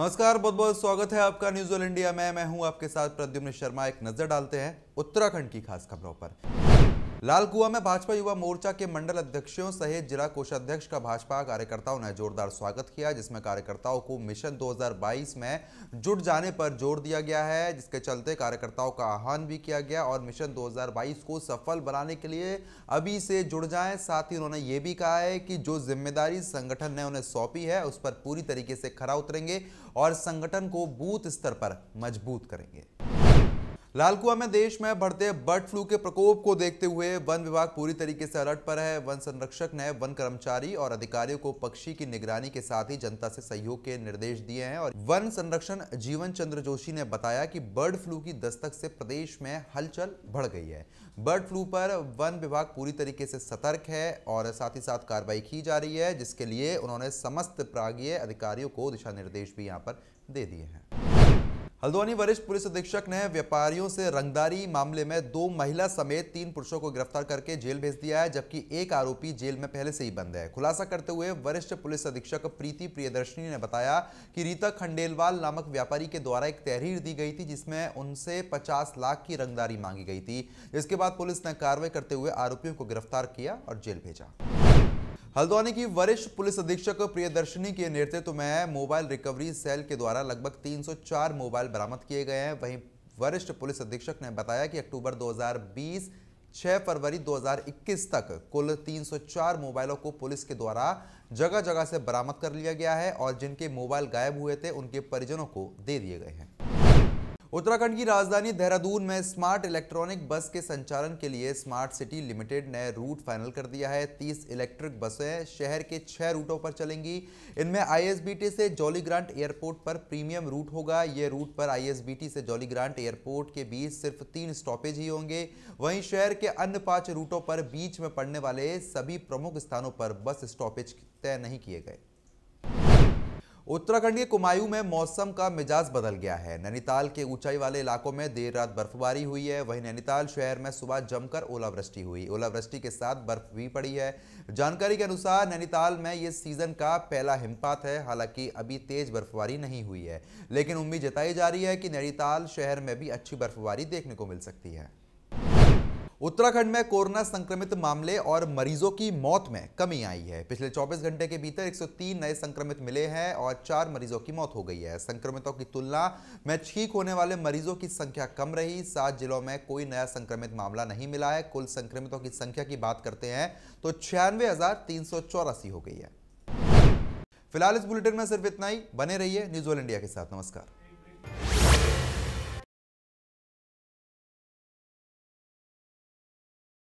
नमस्कार बहुत बहुत स्वागत है आपका न्यूज ऑल इंडिया में मैं हूं आपके साथ प्रद्युम्न शर्मा एक नजर डालते हैं उत्तराखंड की खास खबरों पर लाल कुआ में भाजपा युवा मोर्चा के मंडल अध्यक्षों सहित जिला कोषाध्यक्ष का भाजपा कार्यकर्ताओं ने जोरदार स्वागत किया जिसमें कार्यकर्ताओं को मिशन 2022 में जुट जाने पर जोर दिया गया है जिसके चलते कार्यकर्ताओं का आह्वान भी किया गया और मिशन 2022 को सफल बनाने के लिए अभी से जुड़ जाएं साथ ही उन्होंने ये भी कहा है कि जो जिम्मेदारी संगठन ने उन्हें सौंपी है उस पर पूरी तरीके से खरा उतरेंगे और संगठन को बूथ स्तर पर मजबूत करेंगे लालकुआ में देश में बढ़ते बर्ड फ्लू के प्रकोप को देखते हुए वन विभाग पूरी तरीके से अलर्ट पर है वन संरक्षक ने वन कर्मचारी और अधिकारियों को पक्षी की निगरानी के साथ ही जनता से सहयोग के निर्देश दिए हैं और वन संरक्षण जीवन चंद्र जोशी ने बताया कि बर्ड फ्लू की दस्तक से प्रदेश में हलचल बढ़ गई है बर्ड फ्लू पर वन विभाग पूरी तरीके से सतर्क है और साथ ही साथ कार्रवाई की जा रही है जिसके लिए उन्होंने समस्त प्रागीय अधिकारियों को दिशा निर्देश भी यहाँ पर दे दिए हैं हल्द्वानी वरिष्ठ पुलिस अधीक्षक ने व्यापारियों से रंगदारी मामले में दो महिला समेत तीन पुरुषों को गिरफ्तार करके जेल भेज दिया है जबकि एक आरोपी जेल में पहले से ही बंद है खुलासा करते हुए वरिष्ठ पुलिस अधीक्षक प्रीति प्रियदर्शनी ने बताया कि रीता खंडेलवाल नामक व्यापारी के द्वारा एक तहरीर दी गई थी जिसमें उनसे पचास लाख की रंगदारी मांगी गई थी जिसके बाद पुलिस ने कार्रवाई करते हुए आरोपियों को गिरफ्तार किया और जेल भेजा हल्द्वानी की वरिष्ठ पुलिस अधीक्षक प्रियदर्शनी के नेतृत्व में मोबाइल रिकवरी सेल के द्वारा लगभग 304 मोबाइल बरामद किए गए हैं वहीं वरिष्ठ पुलिस अधीक्षक ने बताया कि अक्टूबर 2020 6 फरवरी 2021 तक कुल 304 मोबाइलों को पुलिस के द्वारा जगह जगह से बरामद कर लिया गया है और जिनके मोबाइल गायब हुए थे उनके परिजनों को दे दिए गए हैं उत्तराखंड की राजधानी देहरादून में स्मार्ट इलेक्ट्रॉनिक बस के संचालन के लिए स्मार्ट सिटी लिमिटेड ने रूट फाइनल कर दिया है 30 इलेक्ट्रिक बसें शहर के छह रूटों पर चलेंगी इनमें आईएसबीटी से जॉली ग्रांट एयरपोर्ट पर प्रीमियम रूट होगा ये रूट पर आईएसबीटी से जॉली ग्रांट एयरपोर्ट के बीच सिर्फ तीन स्टॉपेज ही होंगे वहीं शहर के अन्य पाँच रूटों पर बीच में पड़ने वाले सभी प्रमुख स्थानों पर बस स्टॉपेज तय नहीं किए गए उत्तराखंड के कुमायूं में मौसम का मिजाज बदल गया है नैनीताल के ऊंचाई वाले इलाकों में देर रात बर्फबारी हुई है वहीं नैनीताल शहर में सुबह जमकर ओलावृष्टि हुई ओलावृष्टि के साथ बर्फ भी पड़ी है जानकारी के अनुसार नैनीताल में ये सीजन का पहला हिमपात है हालांकि अभी तेज बर्फबारी नहीं हुई है लेकिन उम्मीद जताई जा रही है कि नैनीताल शहर में भी अच्छी बर्फबारी देखने को मिल सकती है उत्तराखंड में कोरोना संक्रमित मामले और मरीजों की मौत में कमी आई है पिछले 24 घंटे के भीतर 103 नए संक्रमित मिले हैं और चार मरीजों की मौत हो गई है संक्रमितों की तुलना में ठीक होने वाले मरीजों की संख्या कम रही सात जिलों में कोई नया संक्रमित मामला नहीं मिला है कुल संक्रमितों की संख्या की बात करते हैं तो छियानवे हो गई है फिलहाल इस बुलेटिन में सिर्फ इतना ही बने रहिए न्यूज ऑल इंडिया के साथ नमस्कार